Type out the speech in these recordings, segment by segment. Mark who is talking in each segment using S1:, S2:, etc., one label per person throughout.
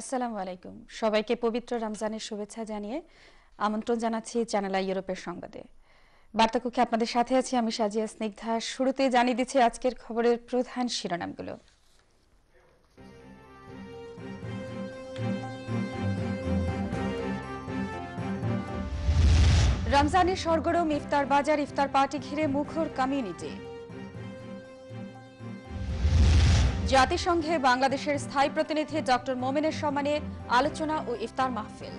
S1: আসসালামু আলাইকুম সবাইকে পবিত্র রমজানের শুভেচ্ছা জানিয়ে আমন্ত্রণ জানাচ্ছি চ্যানেল ইউরোপের সংবাদে বার্তাকক্ষে আপনাদের সাথে আছি আমি সাজিয়া স্নিগ্ধা শুরুতে জানিয়ে দিচ্ছি আজকের খবরের প্রধান শিরোনামগুলো রমজানের সরগরম ইফতার বাজার ইফতার পার্টি ঘিরে মুখর কমিউনিটি জাতিসংঘের বাংলাদেশের স্থায়ী প্রতিনিধি ডক্টর মোমেনের সম্মানে আলোচনা ও ইফতার মাহফিল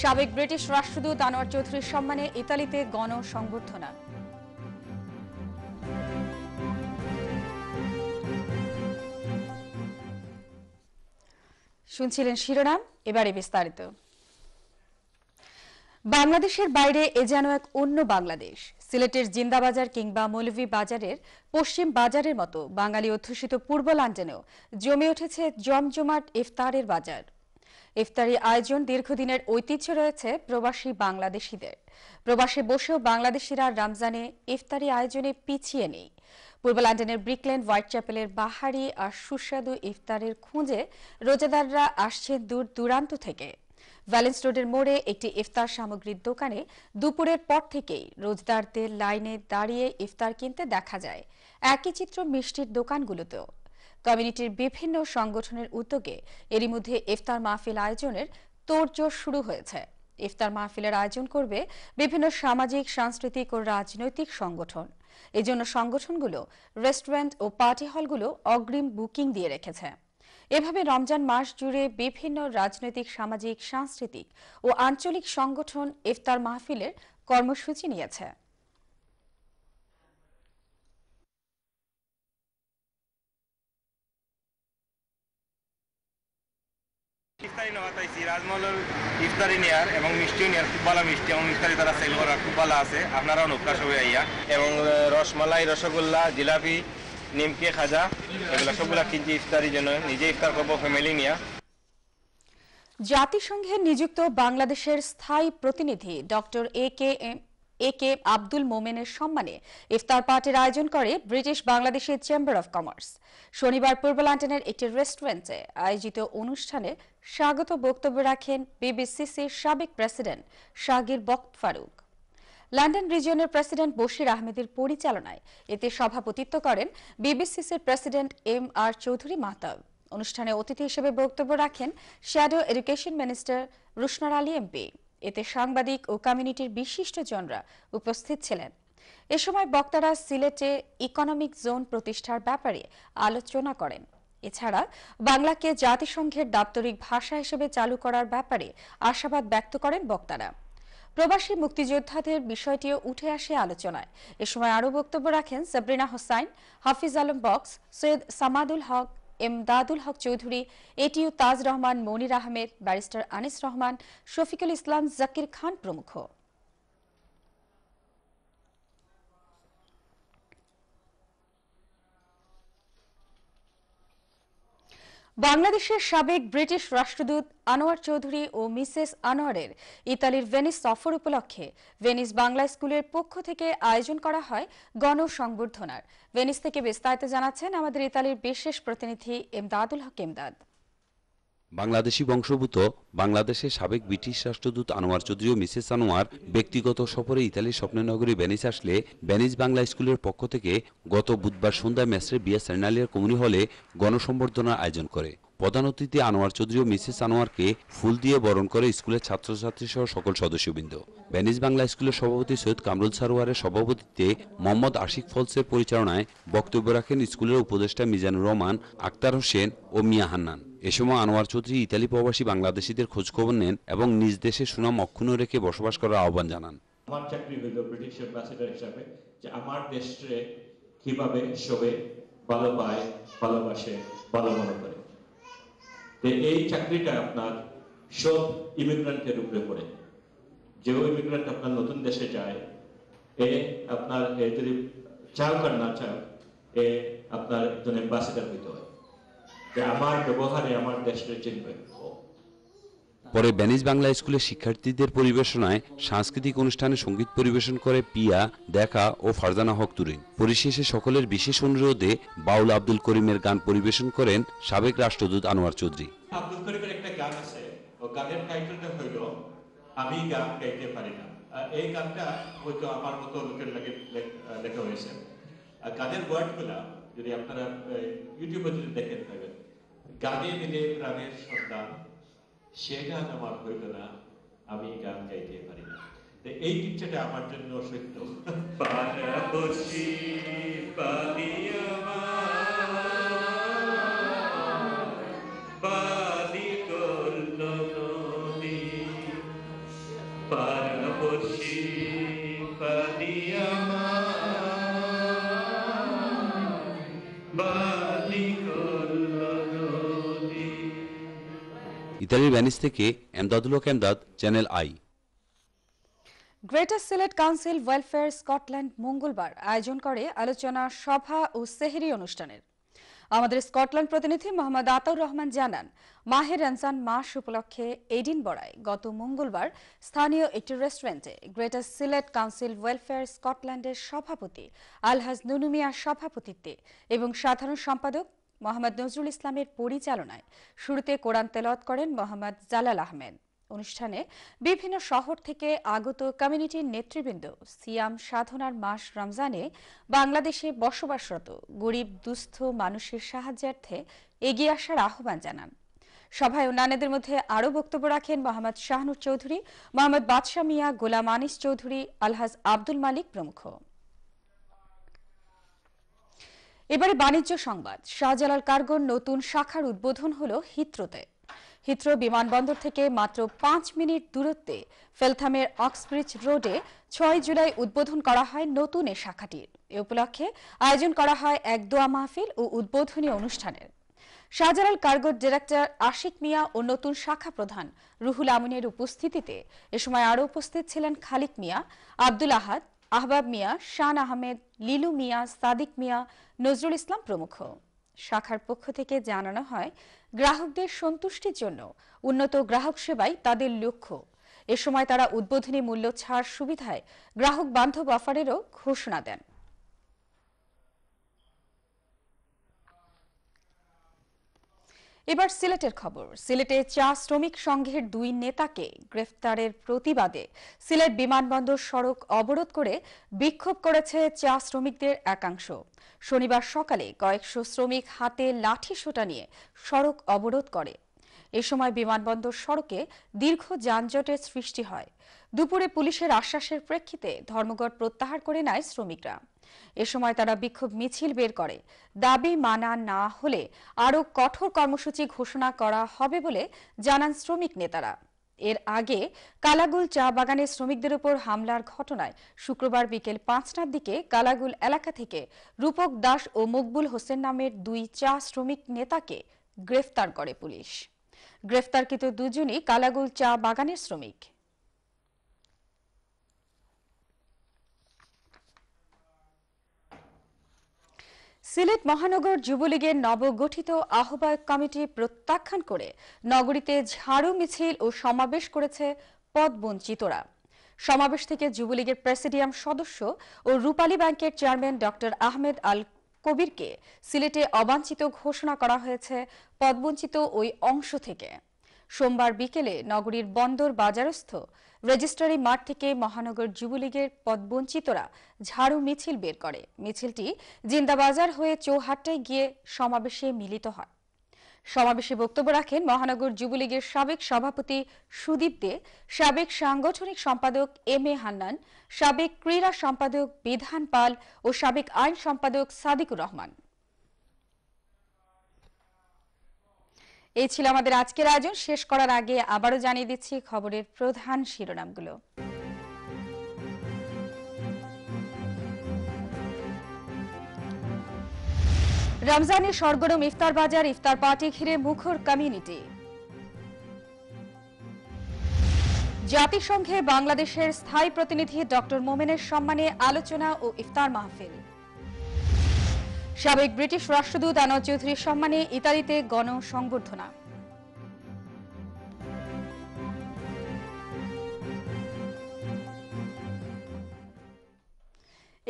S1: সাবেক ব্রিটিশ রাষ্ট্রদূত আনোয়ার চৌধুরীর সম্মানে ইতালিতে গণ সংবর্ধনা শুনছিলেন শিরোনাম এবারে বিস্তারিত বাংলাদেশের বাইরে এ যেন এক অন্য বাংলাদেশ সিলেটের জিন্দাবাজার কিংবা মৌলভী বাজারের পশ্চিম বাজারের মতো বাঙালি অধ্যুষিত পূর্ব লন্ডনেও জমে উঠেছে জমজমাট ইফতারের বাজার ইফতারি আয়োজন দীর্ঘদিনের ঐতিহ্য রয়েছে প্রবাসী বাংলাদেশিদের প্রবাসে বসেও বাংলাদেশিরা রমজানে ইফতারি আয়োজনে পিছিয়ে নেই পূর্ব লন্ডনের ব্রিকল্যান্ড হোয়াইট চ্যাপেলের বাহারি আর সুস্বাদু ইফতারের খুঁজে রোজাদাররা আসছে দূর দূরান্ত থেকে ভ্যালেন্স রোডের মোড়ে একটি ইফতার সামগ্রীর দোকানে দুপুরের পর থেকেই রোজদারদের লাইনে দাঁড়িয়ে ইফতার কিনতে দেখা যায় একই চিত্র মিষ্টির দোকানগুলোতেও কমিউনিটির বিভিন্ন সংগঠনের উদ্যোগে এরই মধ্যে ইফতার মাহফিল আয়োজনের তোড়জোড় শুরু হয়েছে ইফতার মাহফিলের আয়োজন করবে বিভিন্ন সামাজিক সাংস্কৃতিক ও রাজনৈতিক সংগঠন এজন্য সংগঠনগুলো রেস্টুরেন্ট ও পার্টি হলগুলো অগ্রিম বুকিং দিয়ে রেখেছে এভাবে রমজান মাস জুড়ে বিভিন্ন রাজনৈতিক সামাজিক সাংস্কৃতিক ও আঞ্চলিক সংগঠন ইফতার মাহফিলের কর্মসূচি নিয়েছে
S2: ইফতারি
S3: রাজমহলের ইফতারি নেওয়ার এবং মিষ্টিও নেওয়ার খুব ভালো মিষ্টি এবং ইফতারি
S2: তারা সেল করা খুব ভালো আছে আপনারাও নৌকা সবাই আইয়া এবং রসমালাই রসগোল্লা জিলাপি নিমকি খাজা এগুলো সবগুলা কিনছি ইফতারির জন্য নিজে ইফতার করবো ফ্যামিলি নিয়ে
S1: জাতিসংঘে নিযুক্ত বাংলাদেশের স্থায়ী প্রতিনিধি doctor A K M A K Abdul মোমেনের সম্মানে ইফতার পার্টির আয়োজন করে ব্রিটিশ বাংলাদেশের চেম্বার অব কমার্স শনিবার পূর্ব লন্ডনের একটি রেস্টুরেন্টে আয়োজিত অনুষ্ঠানে স্বাগত বক্তব্য রাখেন বিবিসিসির সাবেক প্রেসিডেন্ট শাগির বক্ত ফারুক লন্ডন রিজিয়নের প্রেসিডেন্ট বশির আহমেদের পরিচালনায় এতে সভাপতিত্ব করেন বিবিসিসির president M R Chowdhury Mahtab অনুষ্ঠানে অতিথি হিসেবে বক্তব্য রাখেন শ্যাডো এডুকেশন মিনিস্টার রুশনার আলী এমপি এতে সাংবাদিক ও কমিউনিটির বিশিষ্টজনরা উপস্থিত ছিলেন এ সময় বক্তারা সিলেটে ইকোনমিক জোন প্রতিষ্ঠার ব্যাপারে আলোচনা করেন এছাড়া বাংলাকে জাতিসংঘের দাপ্তরিক ভাষা হিসেবে চালু করার ব্যাপারে আশাবাদ ব্যক্ত করেন বক্তারা প্রবাসী মুক্তিযোদ্ধাদের বিষয়টিও উঠে আসে আলোচনায় এ সময় আরও বক্তব্য রাখেন সাবরিনা হোসাইন হাফিজ আলম বক্স সৈয়দ সামাদুল হক এম দাদুল হক চৌধুরী এটিউ তাজ রহমান মনির আহমেদ ব্যারিস্টার আনিস রহমান শফিকুল ইসলাম জাকির খান প্রমুখ বাংলাদেশের সাবেক ব্রিটিশ রাষ্ট্রদূত আনোয়ার চৌধুরী ও মিসেস আনোয়ারের ইতালির ভেনিস সফর উপলক্ষে ভেনিস বাংলা স্কুলের পক্ষ থেকে আয়োজন করা হয় গণসংবর্ধনার ভেনিস থেকে বিস্তারিত জানাচ্ছেন আমাদের ইতালির বিশেষ প্রতিনিধি এমদাদুল হক এমদাদ
S3: বাংলাদেশি বংশভূত বাংলাদেশের সাবেক ব্রিটিশ রাষ্ট্রদূত আনোয়ার চৌধুরী মিসেস আনোয়ার ব্যক্তিগত সফরে ইতালির স্বপ্ননগরী ভ্যানিস আসলে ভ্যানিস বাংলা স্কুলের পক্ষ থেকে গত বুধবার সন্ধ্যায় ম্যাচের বিয়া সেনালিয়ার কমিউনি হলে গণসম্বর্ধনার আয়োজন করে প্রধান অতিথি আনোয়ার চৌধুরী ও মিসেস আনোয়ারকে ফুল দিয়ে বরণ করে স্কুলের ছাত্রছাত্রী সহ সকল সদস্যবৃন্দ ভেনিস বাংলা স্কুলের সভাপতি সৈয়দ কামরুল সারোয়ারের সভাপতিত্বে মোহাম্মদ আশিক ফলসের পরিচালনায় বক্তব্য রাখেন স্কুলের উপদেষ্টা মিজানুর রহমান আক্তার হোসেন ও মিয়া হান্নান এ সময় আনোয়ার চৌধুরী ইতালি প্রবাসী বাংলাদেশিদের খোঁজখবর নেন এবং নিজ দেশে সুনাম অক্ষুণ্ণ রেখে বসবাস করার আহ্বান জানান
S2: আমার চাকরি হইল ব্রিটিশ অ্যাম্বাসেডার হিসাবে যে আমার দেশে কিভাবে সবে ভালো পায় ভালোবাসে ভালো মনে করে এই চাকরিটা আপনার সব ইমিগ্রান্টের উপরে পড়ে যে ইমিগ্রান্ট আপনার নতুন দেশে যায় এ আপনার এ যদি চাও আর না চাও এ আপনার একজন অ্যাম্বাসিডার হইতে হয় যে আমার ব্যবহারে আমার দেশটা চিনবে
S3: পরে বেনিস বাংলা স্কুলের শিক্ষার্থীদের পরিবেশনায় সাংস্কৃতিক অনুষ্ঠানে সঙ্গীত পরিবেশন করে পিয়া দেখা ও ফারজানা হক তুরিন পরিশেষে সকলের বিশেষ অনুরোধে বাউল আব্দুল করিমের গান পরিবেশন করেন সাবেক রাষ্ট্রদূত আনোয়ার চৌধুরী
S2: আব্দুল করিমের একটা গান আছে ও গানের টাইটেলটা হইল আমি গান গাইতে পারি না এই গানটা হয়তো আমার মতো লোকের লাগে লেখা হয়েছে গানের ওয়ার্ডগুলা যদি আপনারা ইউটিউবে যদি দেখেন গানে মিলে প্রাণের সন্তান সে গান আমার হইল না আমি গান গাইতে পারি না এই পিকচারটা আমার জন্য সত্য
S3: ইতালির ভ্যানিস থেকে Emdadul Haque Emdad channel I
S1: greater Sylhet council welfare Scotland মঙ্গলবার আয়োজন করে আলোচনা সভা ও সেহেরি অনুষ্ঠানের আমাদের স্কটল্যান্ড প্রতিনিধি মোহাম্মদ আতাউর রহমান জানান মাহের রানসান মাস উপলক্ষে এডিন বড়ায় গত মঙ্গলবার স্থানীয় একটি রেস্টুরেন্টে গ্রেটার সিলেট কাউন্সিল ওয়েলফেয়ার স্কটল্যান্ডের সভাপতি আলহাজ নুনুমিয়ার সভাপতিত্বে এবং সাধারণ সম্পাদক মোহাম্মদ নজরুল ইসলামের পরিচালনায় শুরুতে কোরআন তেলত করেন মোহাম্মদ জালাল আহমেদ অনুষ্ঠানে বিভিন্ন শহর থেকে আগত কমিউনিটির নেতৃবৃন্দ সিয়াম সাধনার মাস রমজানে বাংলাদেশে বসবাসরত গরিব দুস্থ মানুষের সাহায্যার্থে এগিয়ে আসার আহ্বান জানান সভায় অন্যান্যদের মধ্যে আরও বক্তব্য রাখেন মোহাম্মদ শাহনুর চৌধুরী মোহাম্মদ বাদশাহ মিয়া গোলাম আনিস চৌধুরী আলহাজ আব্দুল মালিক প্রমুখ এবারে বাণিজ্য সংবাদ শাহজালাল কার্গোর নতুন শাখার উদ্বোধন হলো হিত্রোতে হিত্রো বিমানবন্দর থেকে মাত্র পাঁচ মিনিট দূরত্বে ফেলথামের অক্সব্রিজ রোডে ছয় জুলাই উদ্বোধন করা হয় নতুন এ শাখাটির এ উপলক্ষে আয়োজন করা হয় এক দোয়া মাহফিল ও উদ্বোধনী অনুষ্ঠানের শাহজালাল কার্গোর ডিরেক্টর আশিক মিয়া ও নতুন শাখা প্রধান রুহুল আমিনের উপস্থিতিতে এ সময় আরও উপস্থিত ছিলেন খালিক মিয়া আব্দুল আহাদ আহবাব মিয়া শান আহমেদ লিলু মিয়া সাদিক মিয়া নজরুল ইসলাম প্রমুখ শাখার পক্ষ থেকে জানানো হয় গ্রাহকদের সন্তুষ্টির জন্য উন্নত গ্রাহক সেবাই তাদের লক্ষ্য এ সময় তারা উদ্বোধনী মূল্য ছাড় সুবিধায় গ্রাহক বান্ধব অফারেরও ঘোষণা দেন এবার সিলেটের খবর সিলেটে চা শ্রমিক সংঘের দুই নেতাকে গ্রেফতারের প্রতিবাদে সিলেট বিমানবন্দর সড়ক অবরোধ করে বিক্ষোভ করেছে চা শ্রমিকদের একাংশ শনিবার সকালে কয়েকশো শ্রমিক হাতে লাঠি সোটা নিয়ে সড়ক অবরোধ করে এ সময় বিমানবন্দর সড়কে দীর্ঘ যানজটের সৃষ্টি হয় দুপুরে পুলিশের আশ্বাসের প্রেক্ষিতে ধর্মঘট প্রত্যাহার করে নেয় শ্রমিকরা এ সময় তারা বিক্ষোভ মিছিল বের করে দাবি মানা না হলে আরও কঠোর কর্মসূচি ঘোষণা করা হবে বলে জানান শ্রমিক নেতারা এর আগে কালাগুল চা বাগানে শ্রমিকদের উপর হামলার ঘটনায় শুক্রবার বিকেল পাঁচটার দিকে কালাগুল এলাকা থেকে রূপক দাস ও মকবুল হোসেন নামের দুই চা শ্রমিক নেতাকে গ্রেফতার করে পুলিশ গ্রেফতারকৃত দুজনই কালাগুল চা বাগানের শ্রমিক সিলেট মহানগর যুবলীগের নবগঠিত আহ্বায়ক কমিটি প্রত্যাখ্যান করে নগরীতে ঝাড়ু মিছিল ও সমাবেশ করেছে পদবঞ্চিতরা সমাবেশ থেকে যুবলীগের প্রেসিডিয়াম সদস্য ও রূপালী ব্যাংকের চেয়ারম্যান ডক্টর আহমেদ আল কবিরকে সিলেটে অবাঞ্ছিত ঘোষণা করা হয়েছে পদবঞ্চিত ওই অংশ থেকে সোমবার বিকেলে নগরীর বন্দর বাজারস্থ রেজিস্ট্রারি মাঠ থেকে মহানগর যুবলীগের পদবঞ্চিতরা ঝাড়ু মিছিল বের করে মিছিলটি জিন্দাবাজার হয়ে চৌহাট্টায় গিয়ে সমাবেশে মিলিত হয় সমাবেশে বক্তব্য রাখেন মহানগর যুবলীগের সাবেক সভাপতি সুদীপ দে সাবেক সাংগঠনিক সম্পাদক এম এ হান্নান সাবেক ক্রীড়া সম্পাদক বিধান পাল ও সাবেক আইন সম্পাদক সাদিকুর রহমান এই ছিল আমাদের আজকের আয়োজন শেষ করার আগে আবারও জানিয়ে দিচ্ছি খবরের প্রধান শিরোনামগুলো রমজানের সরগরম ইফতার বাজার ইফতার পার্টি ঘিরে মুখর কমিউনিটি জাতিসংঘে বাংলাদেশের স্থায়ী প্রতিনিধি ডক্টর মোমেনের সম্মানে আলোচনা ও ইফতার মাহফিল সাবেক ব্রিটিশ রাষ্ট্রদূত আনোয়ার চৌধুরীর সম্মানে ইতালিতে গণসংবর্ধনা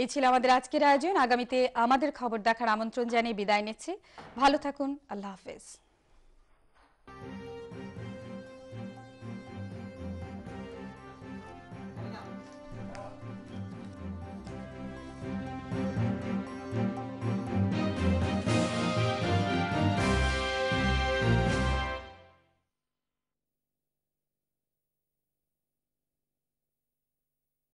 S1: এই ছিল আমাদের আজকের আয়োজন আগামীতে আমাদের খবর দেখার আমন্ত্রণ জানিয়ে বিদায় নিচ্ছি ভালো থাকুন আল্লাহ হাফেজ